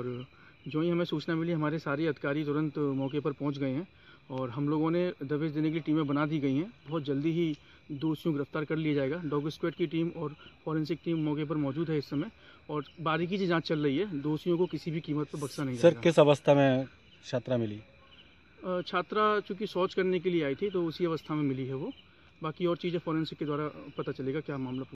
और जो ही हमें सूचना मिली हमारे सारे अधिकारी तुरंत मौके पर पहुंच गए हैं और हम लोगों ने दबिश देने के लिए टीमें बना दी गई हैं बहुत जल्दी ही दोषियों गिरफ्तार कर लिया जाएगा डॉग स्क्वाड की टीम और फॉरेंसिक टीम मौके पर मौजूद है इस समय और बारीकी से जाँच चल रही है दोषियों को किसी भी कीमत पर बक्सा नहीं सर किस अवस्था में छात्रा मिली छात्रा चूँकि शौच करने के लिए आई थी तो उसी अवस्था में मिली है वो बाकी और चीज़ें फॉरेंसिक के द्वारा पता चलेगा क्या मामला